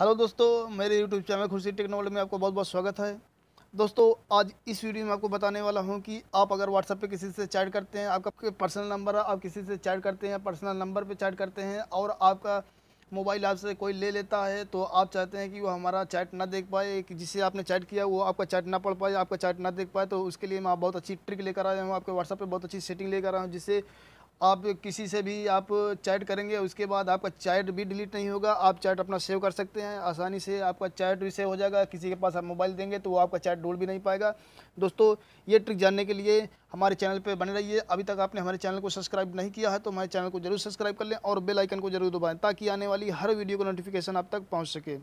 hello दोस्तों मेरे YouTube channel खुर्शी technology में आपको बहुत बहुत स्वागत है दोस्तों आज इस वीडियो में आपको बताने वाला हूं कि आप अगर व्हाट्सएप पे किसी से चैट करते हैं आपका पर्सनल नंबर आप किसी से चैट करते हैं पर्सनल नंबर पे चैट करते हैं और आपका मोबाइल आपसे कोई ले लेता है तो आप चाहते हैं कि वो हमारा चैट ना देख पाए कि जिससे आपने चैट किया वो आपका चैट ना पढ़ पाए आपका चैट ना देख पाए तो उसके लिए मैं बहुत अच्छी ट्रिक लेकर आया हूँ आपके व्हाट्सअप पर बहुत अच्छी सेटिंग लेकर आया हूँ जिससे आप किसी से भी आप चैट करेंगे उसके बाद आपका चैट भी डिलीट नहीं होगा आप चैट अपना सेव कर सकते हैं आसानी से आपका चैट भी सेव हो जाएगा किसी के पास आप मोबाइल देंगे तो वो आपका चैट ढूंढ भी नहीं पाएगा दोस्तों ये ट्रिक जानने के लिए हमारे चैनल पर बने रहिए अभी तक आपने हमारे चैनल को सब्सक्राइब नहीं किया है तो हमारे चैनल को जरूर सब्सक्राइब कर लें और बेलाइकन को जरूर दबाएँ ताकि आने वाली हर वीडियो का नोटिफिकेशन आप तक पहुँच सके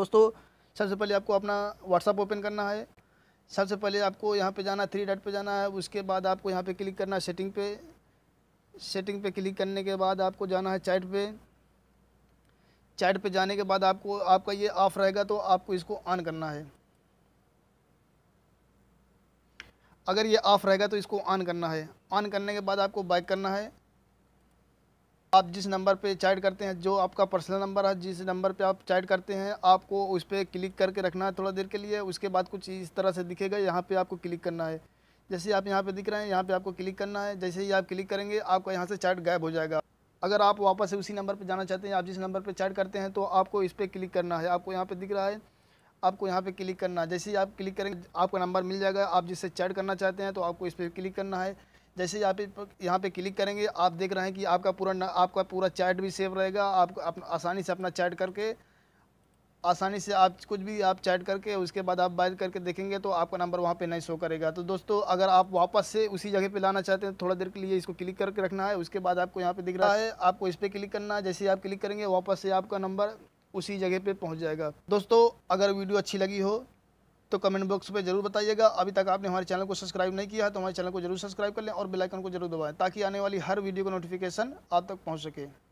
दोस्तों सबसे पहले आपको अपना व्हाट्सअप ओपन करना है सबसे पहले आपको यहाँ पे जाना थ्री डॉट पे जाना है उसके बाद आपको यहाँ पे क्लिक करना है सेटिंग पे सेटिंग पे क्लिक करने के बाद आपको जाना है चैट पे चैट पे जाने के बाद आपको आपका ये ऑफ़ रहेगा तो आपको इसको ऑन करना है अगर ये ऑफ़ रहेगा तो इसको ऑन करना है ऑन करने के बाद आपको बैक करना है आप जिस नंबर पे चैट करते हैं जो आपका पर्सनल नंबर है जिस नंबर पे आप चैट करते हैं आपको उस पर क्लिक करके रखना है थोड़ा देर के लिए उसके बाद कुछ इस तरह से दिखेगा यहाँ पे आपको क्लिक करना है जैसे आप यहाँ पे दिख रहे हैं यहाँ पे आपको क्लिक करना है जैसे ही आप क्लिक करेंगे आपका यहाँ से चैट गायब हो जाएगा अगर आप वापस से उसी नंबर पर जाना चाहते हैं आप जिस नंबर पर चैट करते हैं तो आपको इस पर क्लिक करना है आपको यहाँ पर दिख रहा है आपको यहाँ पे क्लिक करना है जैसे ही आप क्लिक करेंगे आपका नंबर मिल जाएगा आप जिससे चैट करना चाहते हैं तो आपको इस पर क्लिक करना है जैसे ही आप यहाँ पे क्लिक करेंगे आप देख रहे हैं कि आपका पूरा आपका पूरा चैट भी सेव रहेगा आप आसानी से अपना चैट करके आसानी से आप कुछ भी आप चैट करके उसके बाद आप बात करके देखेंगे तो आपका नंबर वहाँ पे नहीं शो करेगा तो दोस्तों अगर आप वापस से उसी जगह पे लाना चाहते हैं थोड़ा देर के लिए इसको क्लिक करके रखना है उसके बाद आपको यहाँ पे दिख रहा है आपको इस पर क्लिक करना है जैसे ही आप क्लिक करेंगे वापस से आपका नंबर उसी जगह पर पहुँच जाएगा दोस्तों अगर वीडियो अच्छी लगी हो तो कमेंट बॉक्स में जरूर बताइएगा अभी तक आपने हमारे चैनल को सब्सक्राइब नहीं किया है तो हमारे चैनल को जरूर सब्सक्राइब कर लें और बेलाइकन को जरूर दबाएँ ताकि आने वाली हर वीडियो का नोटिफिकेशन आप तक पहुँच सके